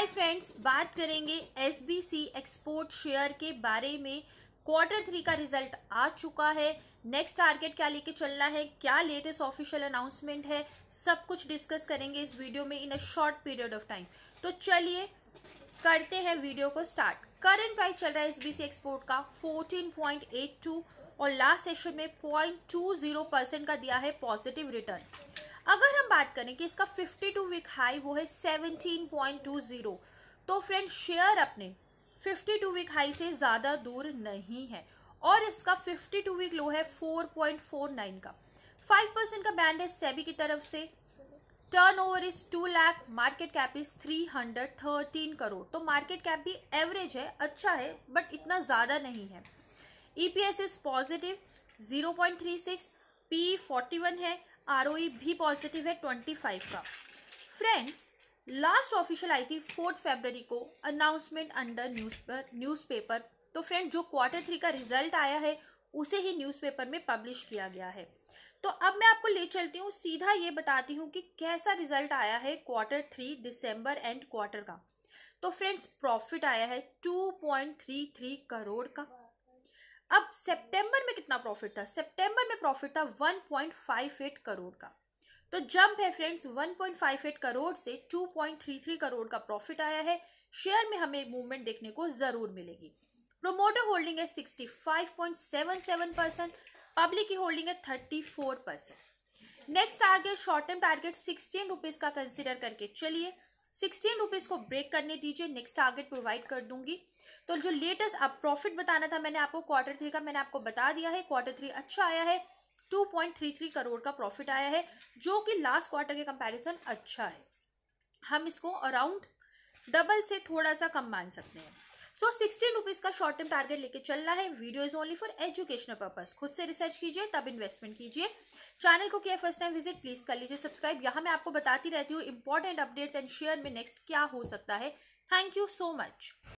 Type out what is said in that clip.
hi friends बात करेंगे S export share के बारे में क्वार्टर थ्री का रिजल्ट आ चुका है नेक्स्ट टारगेट क्या लेके चलना है क्या लेटेस्ट ऑफिशियल अनाउंसमेंट है सब कुछ डिस्कस करेंगे इस वीडियो में in a short period of time तो चलिए करते हैं वीडियो को स्टार्ट करंट प्राइस चल रहा है एसबीसी एक्सपोर्ट का 14.82 और लास्ट सेशन में 0.20 परसेंट का दिया है पॉजिटिव रिटर्न अगर हम बात करें कि इसका 52 वीक हाई वो है 17.20 तो फ्रेंड शेयर अपने 52 वीक हाई से ज़्यादा दूर नहीं है और इसका 52 वीक लो है 4.49 का 5 परसेंट का बैंड है सेबी की तरफ से turnover is two lakh market cap is three hundred thirteen crore तो मार्केट कैप भी एवरेज है अच्छा है बट इतना ज़्यादा नहीं है E P S is positive zero point three six P forty one है आर भी पॉजिटिव है ट्वेंटी फाइव का फ्रेंड्स लास्ट ऑफिशियल आई थी फोर्थ फेबररी को अनाउंसमेंट अंडर न्यूज पर पेपर तो फ्रेंड जो क्वार्टर थ्री का रिजल्ट आया है उसे ही न्यूज़पेपर में पब्लिश किया गया है तो अब मैं आपको ले चलती हूँ सीधा ये बताती हूँ कि कैसा रिजल्ट आया है क्वार्टर थ्री दिसंबर एंड क्वार्टर का तो फ्रेंड्स प्रॉफिट आया है 2.33 करोड़ का अब सितंबर में कितना प्रॉफिट था सितंबर में प्रॉफिट था 1.58 करोड़ का तो जंप है फ्रेंड्स 1.58 करोड़ से 2.33 करोड़ का प्रॉफिट आया है शेयर में हमें मूवमेंट देखने को ज़रूर मिलेगी प्रोमोटर होल्डिंग है 65.77 परसेंट पब्लिक की होल्डिंग है 34 percent next target short term target sixteen rupees का कंसिडर करके चलिए सिक्सटीन रुपीज़ को ब्रेक करने दीजिए नेक्स्ट टारगेट प्रोवाइड कर दूंगी तो जो लेटेस्ट अब प्रॉफिट बताना था मैंने आपको क्वार्टर थ्री का मैंने आपको बता दिया है क्वार्टर थ्री अच्छा आया है 2.33 करोड़ का प्रॉफिट आया है जो कि लास्ट क्वार्टर के कंपैरिजन अच्छा है हम इसको अराउंड डबल से थोड़ा सा कम मान सकते हैं सो सिक्सटीन रुपीज़ का शॉर्ट टर्म टारगेट लेके चलना है video is only for educational purpose खुद से रिसर्च कीजिए तब इन्वेस्टमेंट कीजिए चैनल को किया फर्स्ट टाइम विजिट प्लीज़ कर लीजिए सब्सक्राइब यहाँ मैं आपको बताती रहती हूँ इंपॉर्टेंट अपडेट्स एंड शेयर में नेक्स्ट क्या हो सकता है थैंक यू सो मच